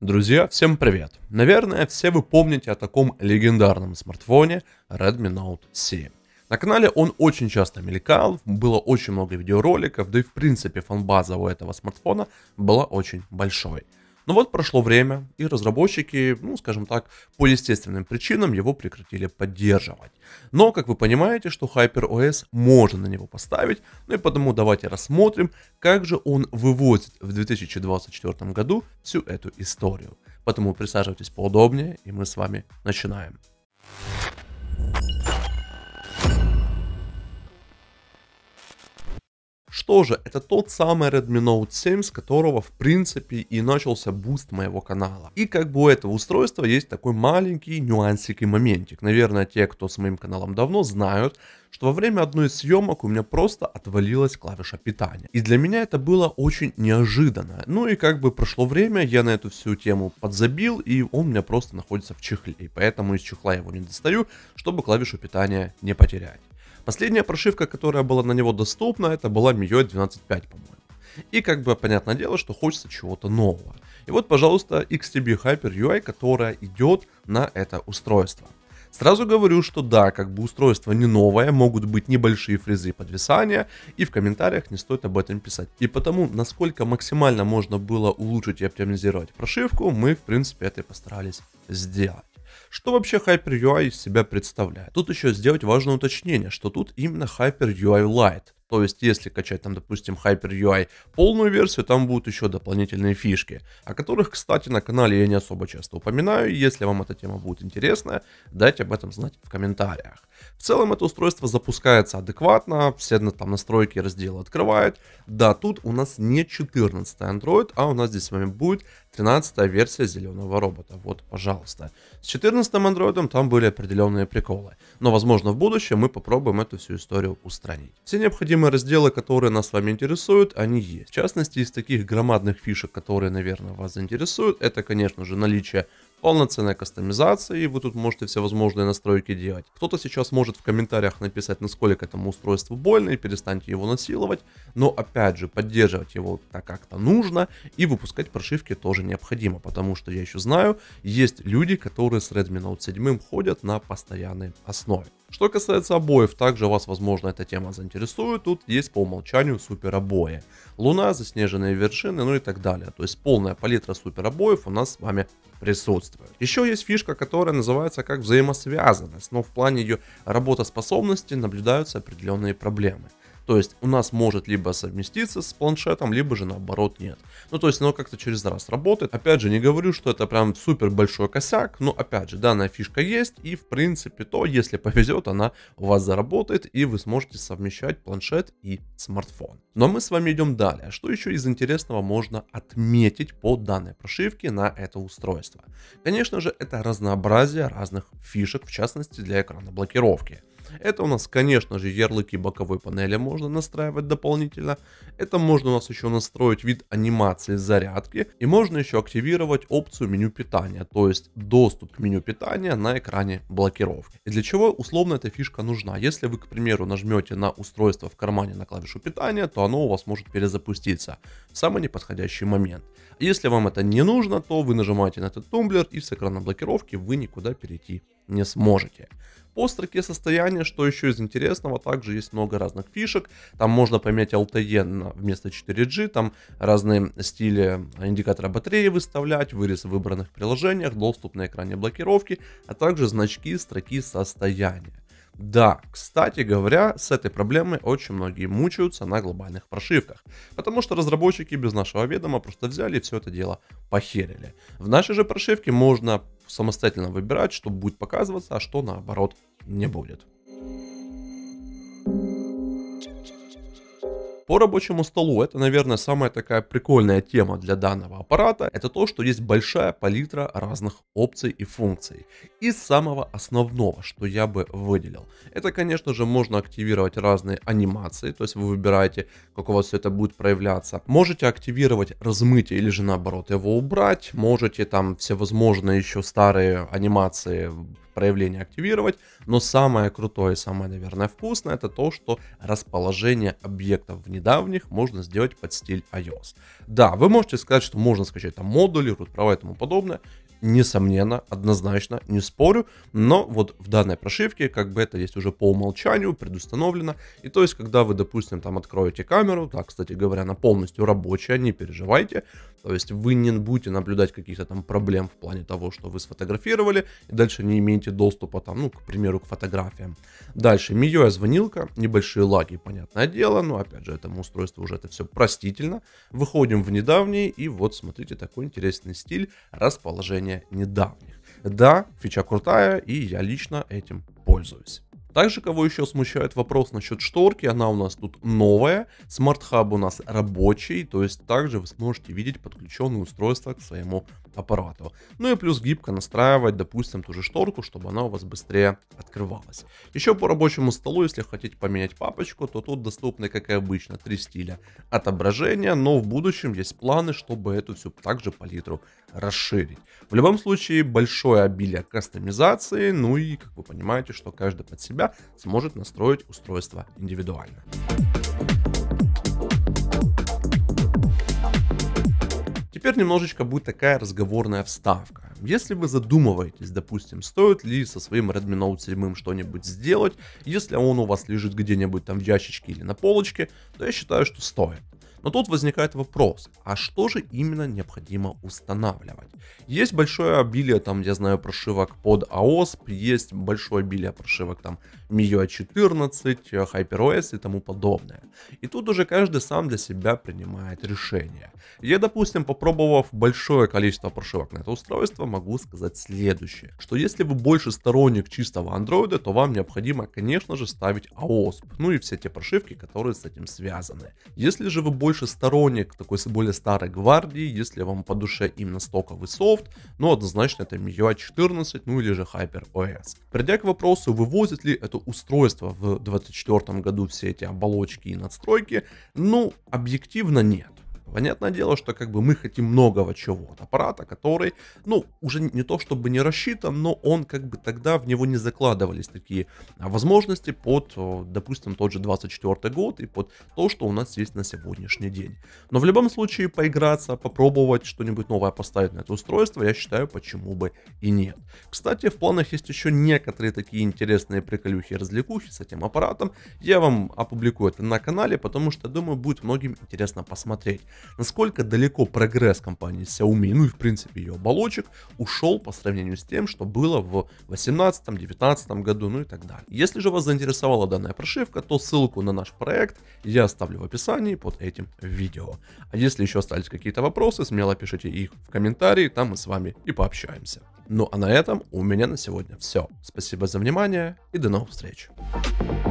Друзья, всем привет! Наверное, все вы помните о таком легендарном смартфоне Redmi Note 7. На канале он очень часто мелькал, было очень много видеороликов, да и в принципе фанбаза у этого смартфона была очень большой. Но ну вот прошло время, и разработчики, ну, скажем так, по естественным причинам его прекратили поддерживать. Но, как вы понимаете, что HyperOS можно на него поставить, ну и потому давайте рассмотрим, как же он вывозит в 2024 году всю эту историю. Поэтому присаживайтесь поудобнее, и мы с вами начинаем. тоже, это тот самый Redmi Note 7, с которого в принципе и начался буст моего канала. И как бы у этого устройства есть такой маленький нюансик и моментик. Наверное, те, кто с моим каналом давно знают, что во время одной из съемок у меня просто отвалилась клавиша питания. И для меня это было очень неожиданно. Ну и как бы прошло время, я на эту всю тему подзабил, и он у меня просто находится в чехле. И поэтому из чехла его не достаю, чтобы клавишу питания не потерять. Последняя прошивка, которая была на него доступна, это была MIUI 12.5, по-моему. И как бы понятное дело, что хочется чего-то нового. И вот, пожалуйста, XTB Hyper UI, которая идет на это устройство. Сразу говорю, что да, как бы устройство не новое, могут быть небольшие фрезы подвисания, и в комментариях не стоит об этом писать. И потому, насколько максимально можно было улучшить и оптимизировать прошивку, мы в принципе это и постарались сделать. Что вообще Hyper UI из себя представляет? Тут еще сделать важное уточнение, что тут именно Hyper UI Lite. То есть, если качать там, допустим, Hyper UI полную версию, там будут еще дополнительные фишки, о которых, кстати, на канале я не особо часто упоминаю. Если вам эта тема будет интересна, дайте об этом знать в комментариях. В целом это устройство запускается адекватно, все там настройки раздела открывает. Да, тут у нас не 14 Android, а у нас здесь с вами будет 13 версия зеленого робота. Вот, пожалуйста. С 14 андроидом там были определенные приколы. Но, возможно, в будущем мы попробуем эту всю историю устранить. Все необходимые разделы, которые нас с вами интересуют, они есть. В частности, из таких громадных фишек, которые, наверное, вас заинтересуют, это, конечно же, наличие полноценная кастомизация, и вы тут можете все возможные настройки делать. Кто-то сейчас может в комментариях написать, насколько этому устройству больно, и перестаньте его насиловать, но опять же, поддерживать его так как-то нужно, и выпускать прошивки тоже необходимо, потому что я еще знаю, есть люди, которые с Redmi Note 7 ходят на постоянной основе. Что касается обоев, также вас, возможно, эта тема заинтересует. Тут есть по умолчанию супер обои. Луна, заснеженные вершины, ну и так далее. То есть полная палитра супер обоев у нас с вами присутствует. Еще есть фишка, которая называется как взаимосвязанность, но ну, в плане ее работоспособности наблюдаются определенные проблемы. То есть у нас может либо совместиться с планшетом, либо же наоборот нет. Ну то есть оно как-то через раз работает. Опять же не говорю, что это прям супер большой косяк, но опять же данная фишка есть и в принципе то, если повезет, она у вас заработает и вы сможете совмещать планшет и смартфон. Но мы с вами идем далее. Что еще из интересного можно отметить по данной прошивке на это устройство? Конечно же это разнообразие разных фишек, в частности для экрана блокировки. Это у нас, конечно же, ярлыки боковой панели можно настраивать дополнительно. Это можно у нас еще настроить вид анимации зарядки. И можно еще активировать опцию меню питания, то есть доступ к меню питания на экране блокировки. И для чего условно эта фишка нужна? Если вы, к примеру, нажмете на устройство в кармане на клавишу питания, то оно у вас может перезапуститься в самый неподходящий момент. Если вам это не нужно, то вы нажимаете на этот тумблер и с экрана блокировки вы никуда перейти не сможете. По строке состояния, что еще из интересного, также есть много разных фишек. Там можно поменять LTE вместо 4G, там разные стили индикатора батареи выставлять, вырез в выбранных приложениях, доступ на экране блокировки, а также значки строки состояния. Да, кстати говоря, с этой проблемой очень многие мучаются на глобальных прошивках, потому что разработчики без нашего ведома просто взяли и все это дело похерили. В нашей же прошивке можно самостоятельно выбирать, что будет показываться, а что наоборот не будет. по рабочему столу это, наверное, самая такая прикольная тема для данного аппарата. Это то, что есть большая палитра разных опций и функций. и самого основного, что я бы выделил, это, конечно же, можно активировать разные анимации, то есть вы выбираете, как у вас все это будет проявляться. Можете активировать размытие или же наоборот его убрать, можете там всевозможные еще старые анимации проявление активировать. Но самое крутое и самое, наверное, вкусное, это то, что расположение объектов в недавних можно сделать под стиль iOS. Да, вы можете сказать, что можно скачать там модули, root права и тому подобное несомненно, однозначно, не спорю, но вот в данной прошивке как бы это есть уже по умолчанию, предустановлено, и то есть, когда вы, допустим, там откроете камеру, да, кстати говоря, она полностью рабочая, не переживайте, то есть вы не будете наблюдать каких-то там проблем в плане того, что вы сфотографировали, и дальше не имеете доступа там, ну, к примеру, к фотографиям. Дальше, MIUI звонилка, небольшие лаги, понятное дело, но опять же, этому устройству уже это все простительно. Выходим в недавний, и вот смотрите, такой интересный стиль расположения менее недавних. Да, фича крутая, и я лично этим пользуюсь. Также кого еще смущает вопрос насчет шторки, она у нас тут новая, Smart Hub у нас рабочий, то есть также вы сможете видеть подключенные устройства к своему аппарату. Ну и плюс гибко настраивать, допустим, ту же шторку, чтобы она у вас быстрее открывалась. Еще по рабочему столу, если хотите поменять папочку, то тут доступны, как и обычно, три стиля отображения, но в будущем есть планы, чтобы эту всю также палитру расширить. В любом случае, большое обилие кастомизации, ну и, как вы понимаете, что каждый под себя себя сможет настроить устройство индивидуально. Теперь немножечко будет такая разговорная вставка. Если вы задумываетесь, допустим, стоит ли со своим Redmi Note 7 что-нибудь сделать, если он у вас лежит где-нибудь там в ящичке или на полочке, то я считаю, что стоит. Но тут возникает вопрос, а что же именно необходимо устанавливать? Есть большое обилие, там, я знаю, прошивок под AOSP, есть большое обилие прошивок там MIUI 14, HyperOS и тому подобное. И тут уже каждый сам для себя принимает решение. Я, допустим, попробовав большое количество прошивок на это устройство, могу сказать следующее, что если вы больше сторонник чистого андроида, то вам необходимо, конечно же, ставить AOSP, ну и все те прошивки, которые с этим связаны. Если же вы больше сторонник такой более старой гвардии, если вам по душе именно стоковый софт, ну однозначно это MIUI 14, ну или же HyperOS. Придя к вопросу, вывозит ли это устройства в 2024 году все эти оболочки и надстройки, ну, объективно нет. Понятное дело, что как бы мы хотим многого чего от аппарата, который, ну, уже не то чтобы не рассчитан, но он как бы тогда в него не закладывались такие а, возможности под, допустим, тот же 24 год и под то, что у нас есть на сегодняшний день. Но в любом случае поиграться, попробовать что-нибудь новое поставить на это устройство, я считаю, почему бы и нет. Кстати, в планах есть еще некоторые такие интересные приколюхи и развлекухи с этим аппаратом. Я вам опубликую это на канале, потому что, думаю, будет многим интересно посмотреть насколько далеко прогресс компании Xiaomi, ну и в принципе ее оболочек, ушел по сравнению с тем, что было в 2018-2019 году, ну и так далее. Если же вас заинтересовала данная прошивка, то ссылку на наш проект я оставлю в описании под этим видео. А если еще остались какие-то вопросы, смело пишите их в комментарии, там мы с вами и пообщаемся. Ну а на этом у меня на сегодня все. Спасибо за внимание и до новых встреч. Thank you